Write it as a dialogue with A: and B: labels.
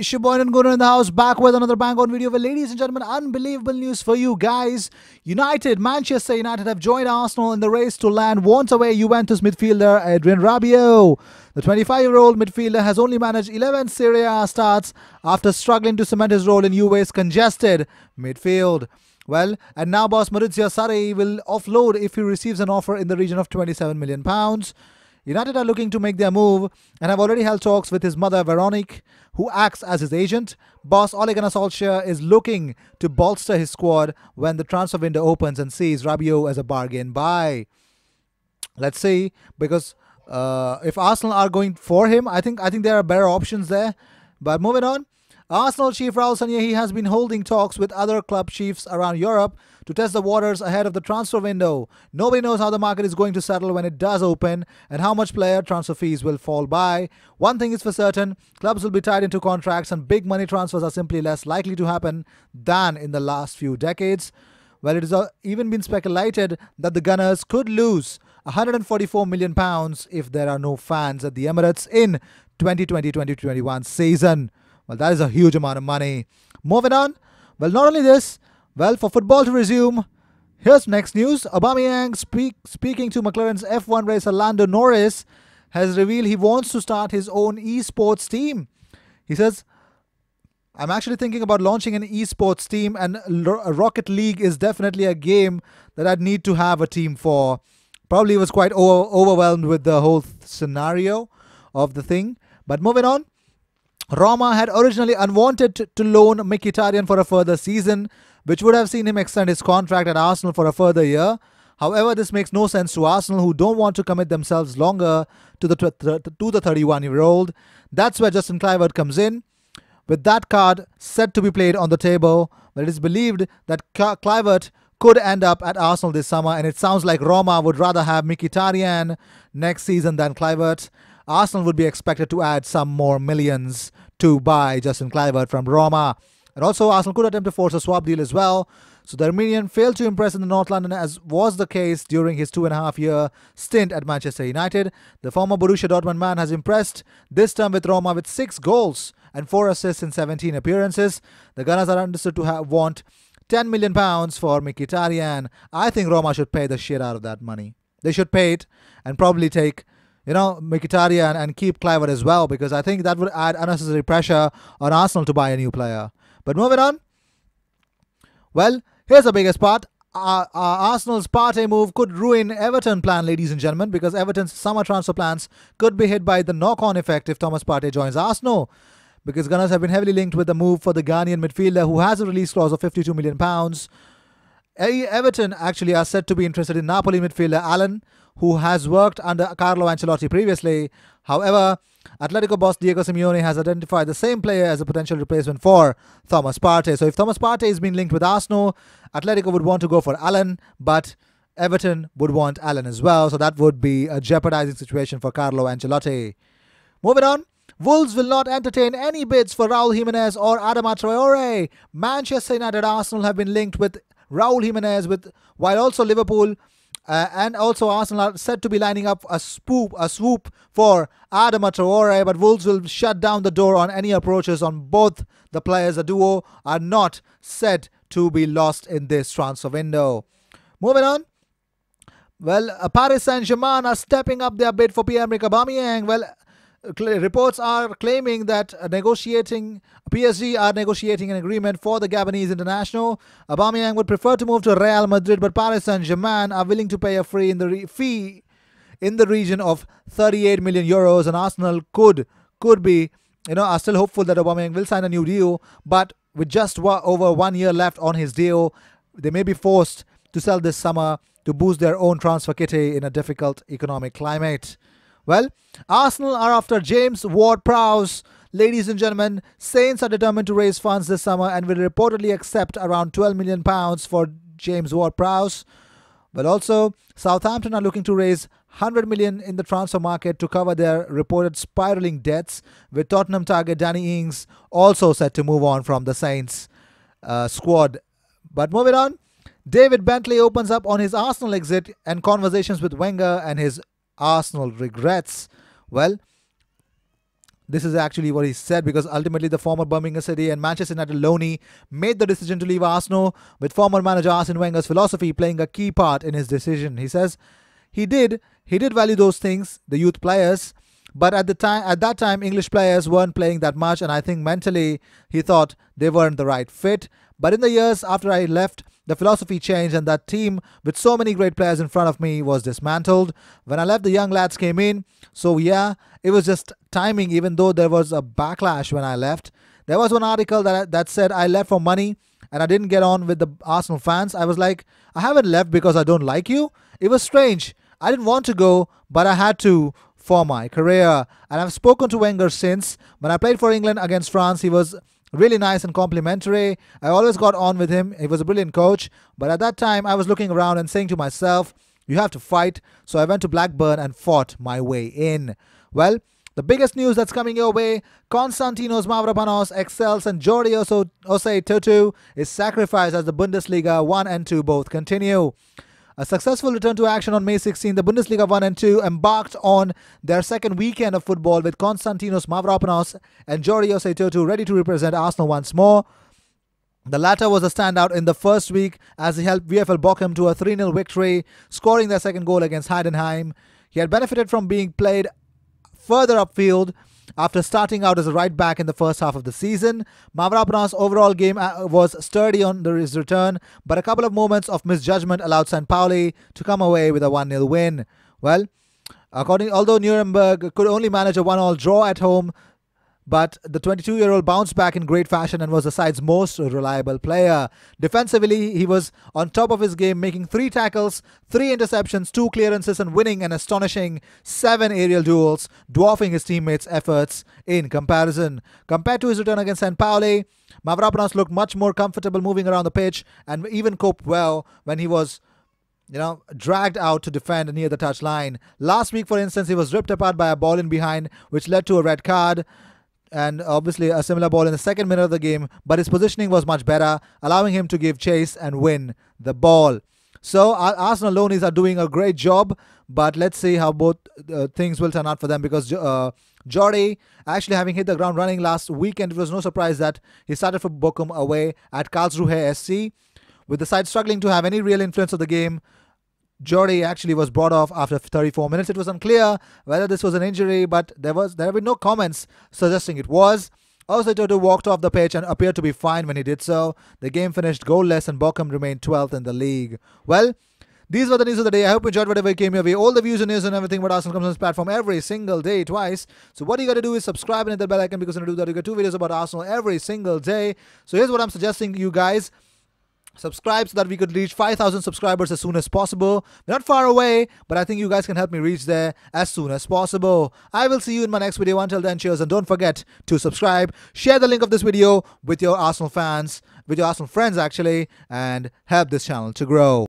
A: It's your boy in the house, back with another Bang On video. Well, ladies and gentlemen, unbelievable news for you guys. United, Manchester United have joined Arsenal in the race to land once-away Juventus midfielder Adrian Rabiot. The 25-year-old midfielder has only managed 11 Serie A starts after struggling to cement his role in Juve's congested midfield. Well, and now boss Maurizio Sarri will offload if he receives an offer in the region of 27 million pounds. United are looking to make their move and have already held talks with his mother, Veronique, who acts as his agent. Boss Ole Gunnar Solskjaer is looking to bolster his squad when the transfer window opens and sees Rabiot as a bargain buy. Let's see, because uh, if Arsenal are going for him, I think I think there are better options there. But moving on, Arsenal chief Raul Sanyehi has been holding talks with other club chiefs around Europe to test the waters ahead of the transfer window. Nobody knows how the market is going to settle when it does open and how much player transfer fees will fall by. One thing is for certain, clubs will be tied into contracts and big money transfers are simply less likely to happen than in the last few decades. Well, it has uh, even been speculated that the Gunners could lose 144 million pounds if there are no fans at the Emirates in 2020-2021 season. Well, that is a huge amount of money. Moving on. Well, not only this, well, for football to resume, here's next news. Aubameyang speak, speaking to McLaren's F1 racer Lando Norris has revealed he wants to start his own esports team. He says, I'm actually thinking about launching an esports team, and Rocket League is definitely a game that I'd need to have a team for. Probably was quite over- overwhelmed with the whole scenario of the thing. But moving on, Roma had originally unwanted to loan Mkhitaryan for a further season, which would have seen him extend his contract at Arsenal for a further year. However, this makes no sense to Arsenal, who don't want to commit themselves longer to the to the 31-year-old. That's where Justin Clivert comes in, with that card set to be played on the table. But it is believed that Clivert could end up at Arsenal this summer, and it sounds like Roma would rather have Mkhitaryan next season than Clivert. Arsenal would be expected to add some more millions to buy Justin Kluivert from Roma. And also, Arsenal could attempt to force a swap deal as well. So the Armenian failed to impress in the North London, as was the case during his two and a half year stint at Manchester United. The former Borussia Dortmund man has impressed, this time with Roma with six goals and four assists in 17 appearances. The Gunners are understood to have want 10 million pounds for Mikitarian. I think Roma should pay the shit out of that money. They should pay it and probably take you know, Mkhitaryan and keep Cliver as well because I think that would add unnecessary pressure on Arsenal to buy a new player. But moving on, well, here's the biggest part. Uh, uh, Arsenal's Partey move could ruin Everton plan, ladies and gentlemen, because Everton's summer transfer plans could be hit by the knock-on effect if Thomas Partey joins Arsenal. Because Gunners have been heavily linked with the move for the Ghanaian midfielder who has a release clause of 52 million pounds Everton actually are said to be interested in Napoli midfielder Allen, who has worked under Carlo Ancelotti previously. However, Atletico boss Diego Simeone has identified the same player as a potential replacement for Thomas Partey. So if Thomas Partey is being linked with Arsenal, Atletico would want to go for Allen, but Everton would want Allen as well. So that would be a jeopardizing situation for Carlo Ancelotti. Moving on. Wolves will not entertain any bids for Raul Jimenez or Adama Traore. Manchester United Arsenal have been linked with Raul Jimenez, with while also Liverpool uh, and also Arsenal are said to be lining up a swoop, a swoop for Adama Traore, but Wolves will shut down the door on any approaches on both the players. The duo are not said to be lost in this transfer window. Moving on. Well, uh, Paris Saint-Germain are stepping up their bid for Pierre-Emerick Aubameyang. Well, reports are claiming that negotiating PSG are negotiating an agreement for the Gabonese international. Aubameyang would prefer to move to Real Madrid, but Paris Saint-Germain are willing to pay a fee in the fee in the region of 38 million euros, and Arsenal could could be you know are still hopeful that Aubameyang will sign a new deal, but with just over one year left on his deal, they may be forced to sell this summer to boost their own transfer kitty in a difficult economic climate. Well, Arsenal are after James Ward Prowse. Ladies and gentlemen, Saints are determined to raise funds this summer and will reportedly accept around 12 million pounds for James Ward Prowse. But also, Southampton are looking to raise 100 million in the transfer market to cover their reported spiraling debts, with Tottenham target Danny Ings also set to move on from the Saints uh, squad. But moving on, David Bentley opens up on his Arsenal exit and conversations with Wenger and his Arsenal regrets. Well, this is actually what he said because ultimately the former Birmingham City and Manchester United loanee made the decision to leave Arsenal with former manager Arsene Wenger's philosophy playing a key part in his decision. He says he did he did value those things, the youth players, but at the time at that time English players weren't playing that much and I think mentally he thought they weren't the right fit. But in the years after I left, the philosophy changed, and that team with so many great players in front of me was dismantled. When I left, the young lads came in. So, yeah, it was just timing, even though there was a backlash when I left. There was one article that, that said I left for money and I didn't get on with the Arsenal fans. I was like, I haven't left because I don't like you. It was strange. I didn't want to go, but I had to for my career. And I've spoken to Wenger since. When I played for England against France, he was really nice and complimentary. I always got on with him. He was a brilliant coach. But at that time, I was looking around and saying to myself, you have to fight. So I went to Blackburn and fought my way in. Well, the biggest news that's coming your way Konstantinos Mavropanos excels and Jordi Osei Totu is sacrificed as the Bundesliga 1 and 2 both continue. A successful return to action on May 16, the Bundesliga 1 and 2 embarked on their second weekend of football with Konstantinos Mavropanos and Jorio Seitoto ready to represent Arsenal once more. The latter was a standout in the first week as he helped VFL Bochum to a 3 0 victory, scoring their second goal against Heidenheim. He had benefited from being played further upfield after starting out as a right back in the first half of the season, Mavropanos' overall game uh, was sturdy on his return, but a couple of moments of misjudgment allowed San Pauli to come away with a 1 0 win. Well, According, although Nuremberg could only manage a one-all draw at home, but the 22 year old bounced back in great fashion and was the side's most reliable player. Defensively, he was on top of his game, making three tackles, three interceptions, two clearances, and winning an astonishing seven aerial duels, dwarfing his teammates' efforts in comparison. Compared to his return against San Pauli, Mavropanos looked much more comfortable moving around the pitch and even coped well when he was you know, dragged out to defend near the touchline. Last week, for instance, he was ripped apart by a ball in behind, which led to a red card and obviously a similar ball in the second minute of the game, but his positioning was much better, allowing him to give chase and win the ball. So Arsenal loanies are doing a great job, but let's see how both uh, things will turn out for them because uh, Jordi, actually having hit the ground running last weekend, it was no surprise that he started for Bochum away at Karlsruhe SC. With the side struggling to have any real influence of the game, Jody actually was brought off after 34 minutes. It was unclear whether this was an injury, but there was there have been no comments suggesting it was. Also, Toto walked off the pitch and appeared to be fine when he did so. The game finished goalless and Bochum remained 12th in the league. Well, these were the news of the day. I hope you enjoyed whatever came your way. All the views and news and everything what Arsenal comes on this platform every single day, twice. So what you got to do is subscribe and hit the bell icon because when you do that, you get two videos about Arsenal every single day. So here's what I'm suggesting you guys subscribe so that we could reach 5000 subscribers as soon as possible we're not far away but i think you guys can help me reach there as soon as possible i will see you in my next video until then cheers and don't forget to subscribe share the link of this video with your arsenal fans with your arsenal friends actually and help this channel to grow